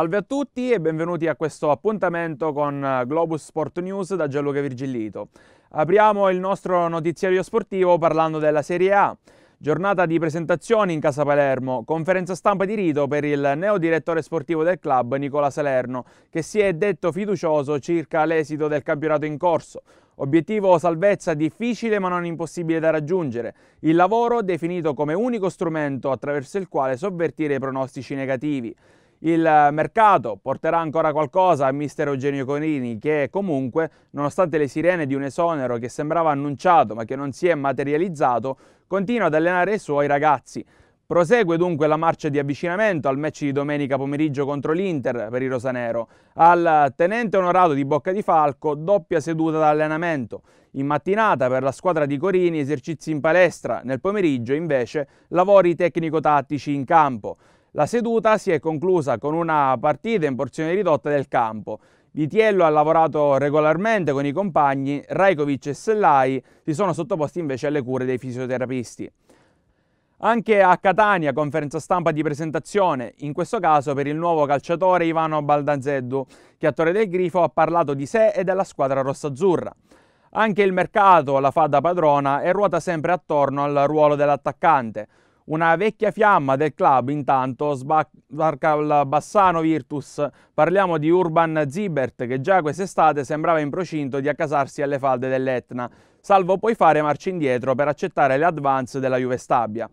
Salve a tutti e benvenuti a questo appuntamento con eh, Globus Sport News da Gianluca Virgillito. Apriamo il nostro notiziario sportivo parlando della Serie A. Giornata di presentazioni in Casa Palermo, conferenza stampa di rito per il neo direttore sportivo del club Nicola Salerno, che si è detto fiducioso circa l'esito del campionato in corso. Obiettivo salvezza difficile ma non impossibile da raggiungere. Il lavoro definito come unico strumento attraverso il quale sovvertire i pronostici negativi. Il mercato porterà ancora qualcosa a mister Eugenio Conini che comunque, nonostante le sirene di un esonero che sembrava annunciato ma che non si è materializzato, continua ad allenare i suoi ragazzi. Prosegue dunque la marcia di avvicinamento al match di domenica pomeriggio contro l'Inter per il Rosanero. Al tenente onorato di Bocca di Falco doppia seduta d'allenamento. In mattinata per la squadra di Corini esercizi in palestra, nel pomeriggio invece lavori tecnico-tattici in campo. La seduta si è conclusa con una partita in porzioni ridotte del campo. Vitiello ha lavorato regolarmente con i compagni, Rajkovic e Sellai si sono sottoposti invece alle cure dei fisioterapisti. Anche a Catania, conferenza stampa di presentazione, in questo caso per il nuovo calciatore Ivano Baldanzeddu, che a Torre del Grifo ha parlato di sé e della squadra rossazzurra. Anche il mercato la fa da padrona e ruota sempre attorno al ruolo dell'attaccante, una vecchia fiamma del club intanto sbarca il Bassano Virtus. Parliamo di Urban Zibert che già quest'estate sembrava in procinto di accasarsi alle falde dell'Etna, salvo poi fare marcia indietro per accettare le advance della Juve Stabia.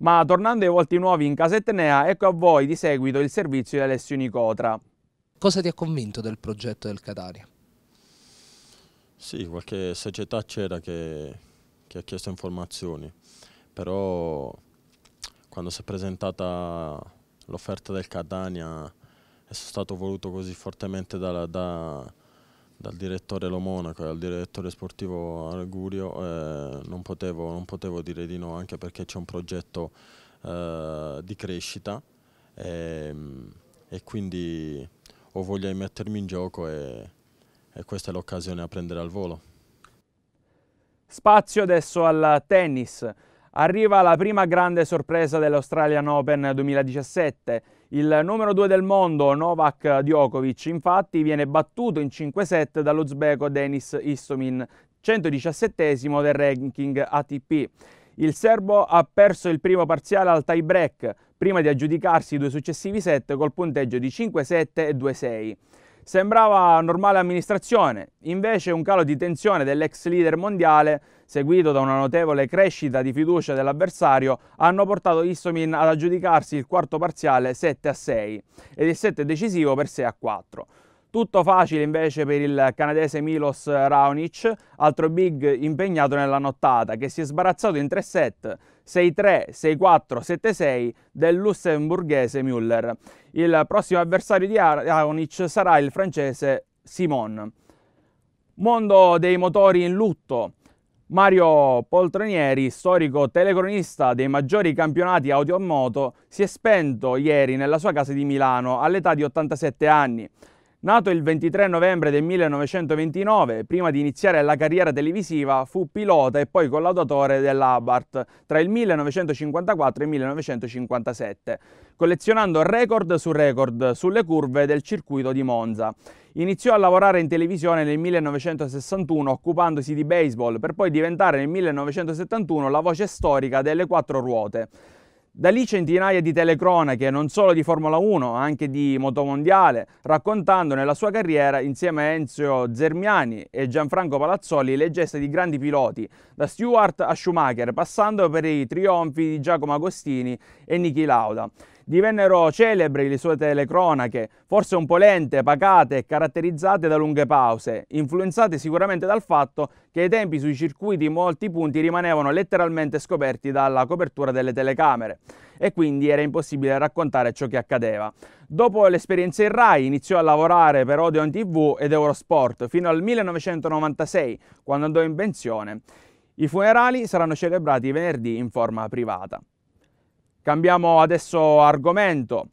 Ma tornando ai volti nuovi in casa Etnea, ecco a voi di seguito il servizio di Alessio Nicotra. Cosa ti ha convinto del progetto del Catania? Sì, qualche società c'era che, che ha chiesto informazioni, però quando si è presentata l'offerta del Catania sono stato voluto così fortemente da, da, dal direttore Lo Monaco e dal direttore sportivo Argurio, eh, non, potevo, non, potevo, dire di no anche perché c'è un progetto eh, di crescita e, ehm, e, quindi ho voglia di mettermi in gioco e, e questa è l'occasione a prendere al volo. Spazio adesso al tennis. Arriva la prima grande sorpresa dell'Australian Open 2017. Il numero 2 del mondo, Novak Djokovic, infatti viene battuto in 5 set dall'uzbeko Denis Istomin, 117 del ranking ATP. Il serbo ha perso il primo parziale al tie break, prima di aggiudicarsi i due successivi set col punteggio di 5-7 e 2-6. Sembrava normale amministrazione, invece un calo di tensione dell'ex leader mondiale, seguito da una notevole crescita di fiducia dell'avversario, hanno portato Istomin ad aggiudicarsi il quarto parziale 7 a 6 ed il 7 decisivo per 6 a 4. Tutto facile invece per il canadese Milos Raonic, altro big impegnato nella nottata, che si è sbarazzato in tre set 6-3, 6-4, 7-6 del lussemburghese Müller. Il prossimo avversario di Raonic sarà il francese Simon. Mondo dei motori in lutto. Mario Poltronieri, storico telecronista dei maggiori campionati auto e moto, si è spento ieri nella sua casa di Milano all'età di 87 anni. Nato il 23 novembre del 1929, prima di iniziare la carriera televisiva, fu pilota e poi collaudatore dell'Abart tra il 1954 e il 1957, collezionando record su record sulle curve del circuito di Monza. Iniziò a lavorare in televisione nel 1961 occupandosi di baseball per poi diventare nel 1971 la voce storica delle quattro ruote. Da lì centinaia di telecronache, non solo di Formula 1, ma anche di motomondiale, raccontando nella sua carriera insieme a Enzio Zermiani e Gianfranco Palazzoli le geste di grandi piloti, da Stewart a Schumacher, passando per i trionfi di Giacomo Agostini e Niki Lauda. Divennero celebri le sue telecronache, forse un po' lente, pacate e caratterizzate da lunghe pause, influenzate sicuramente dal fatto che i tempi sui circuiti in molti punti rimanevano letteralmente scoperti dalla copertura delle telecamere e quindi era impossibile raccontare ciò che accadeva. Dopo l'esperienza in Rai iniziò a lavorare per Odeon TV ed Eurosport fino al 1996, quando andò in pensione. I funerali saranno celebrati venerdì in forma privata. Cambiamo adesso argomento.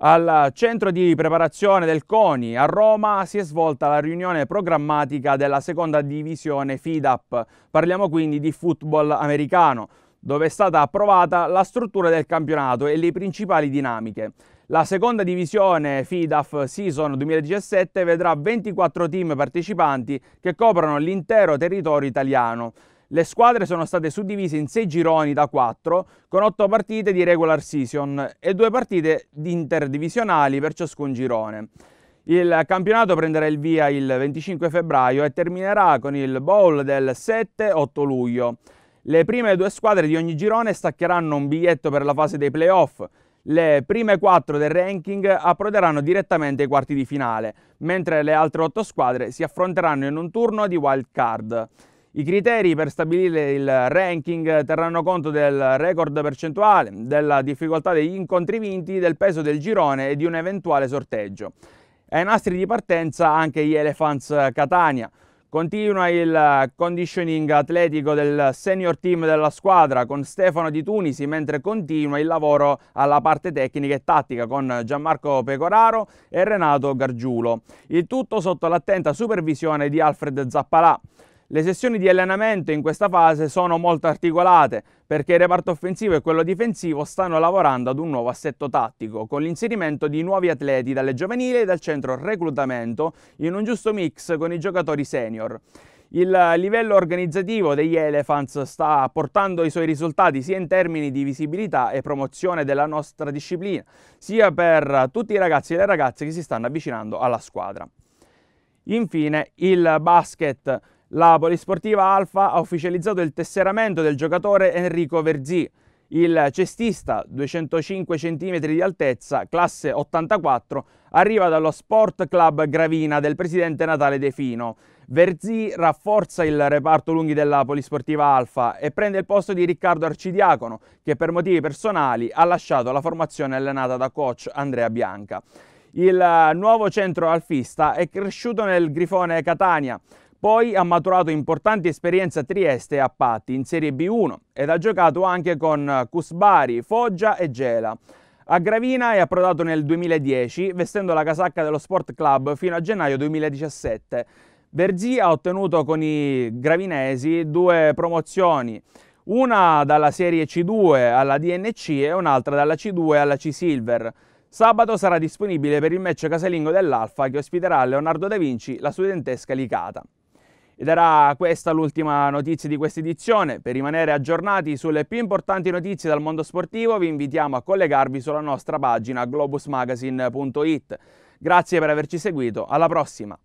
Al centro di preparazione del CONI a Roma si è svolta la riunione programmatica della seconda divisione FIDAP. Parliamo quindi di football americano, dove è stata approvata la struttura del campionato e le principali dinamiche. La seconda divisione FIDAF Season 2017 vedrà 24 team partecipanti che coprono l'intero territorio italiano. Le squadre sono state suddivise in 6 gironi da 4, con 8 partite di regular season e 2 partite interdivisionali per ciascun girone. Il campionato prenderà il via il 25 febbraio e terminerà con il bowl del 7-8 luglio. Le prime due squadre di ogni girone staccheranno un biglietto per la fase dei playoff. Le prime quattro del ranking approderanno direttamente ai quarti di finale, mentre le altre otto squadre si affronteranno in un turno di wild card. I criteri per stabilire il ranking terranno conto del record percentuale, della difficoltà degli incontri vinti, del peso del girone e di un eventuale sorteggio. Ai nastri di partenza anche gli Elephants Catania. Continua il conditioning atletico del senior team della squadra con Stefano Di Tunisi, mentre continua il lavoro alla parte tecnica e tattica con Gianmarco Pecoraro e Renato Gargiulo. Il tutto sotto l'attenta supervisione di Alfred Zappalà. Le sessioni di allenamento in questa fase sono molto articolate perché il reparto offensivo e quello difensivo stanno lavorando ad un nuovo assetto tattico con l'inserimento di nuovi atleti dalle giovanili e dal centro reclutamento in un giusto mix con i giocatori senior. Il livello organizzativo degli Elephants sta portando i suoi risultati sia in termini di visibilità e promozione della nostra disciplina, sia per tutti i ragazzi e le ragazze che si stanno avvicinando alla squadra. Infine il basket la Polisportiva Alfa ha ufficializzato il tesseramento del giocatore Enrico Verzì, il cestista 205 cm di altezza, classe 84, arriva dallo Sport Club Gravina del presidente Natale De Fino. Verzi rafforza il reparto lunghi della Polisportiva Alfa e prende il posto di Riccardo Arcidiacono, che per motivi personali ha lasciato la formazione allenata da coach Andrea Bianca. Il eh, nuovo centro alfista è cresciuto nel Grifone Catania, poi ha maturato importanti esperienze a Trieste e a Patti in Serie B1 ed ha giocato anche con Cusbari, Foggia e Gela. A Gravina è approdato nel 2010 vestendo la casacca dello Sport Club fino a gennaio 2017. Verzi ha ottenuto con i gravinesi due promozioni, una dalla Serie C2 alla DNC e un'altra dalla C2 alla C-Silver. Sabato sarà disponibile per il match casalingo dell'Alfa che ospiterà Leonardo da Vinci la studentesca Licata. Ed era questa l'ultima notizia di questa edizione. Per rimanere aggiornati sulle più importanti notizie dal mondo sportivo vi invitiamo a collegarvi sulla nostra pagina globusmagazine.it. Grazie per averci seguito, alla prossima!